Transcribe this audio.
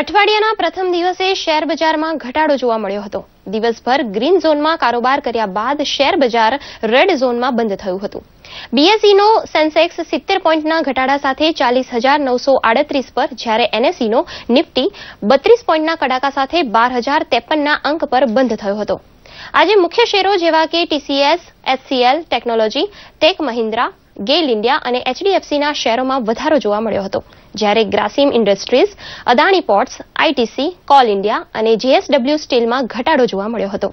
અઠવાડિયાના પ્રથમ દિવસે શેર બજારમાં ઘટાડો જોવા મળ્યો હતો દિવસભર ગ્રીન ઝોનમાં कारोबार કર્યા બાદ શેર બજાર રેડ ઝોનમાં બંધ થયું હતું BSE નો સેન્સેક્સ 70 પોઈન્ટના ઘટાડા સાથે 40938 પર જ્યારે NSE નો નિફ્ટી 32 પોઈન્ટના કડાકા સાથે 12053 ના अंक પર બંધ થયો હતો આજે મુખ્ય શેરો જેવા કે TCS, HCL, technology, Tech Mahindra GAIL India અને એચડીએફસીના શેરોમાં વધારો જોવા મળ્યો હતો જ્યારે Grasim Industries Adani Ports ITC Coal India અને જેએસડબલ્યુ સ્ટીલમાં ઘટાડો જોવા મળ્યો હતો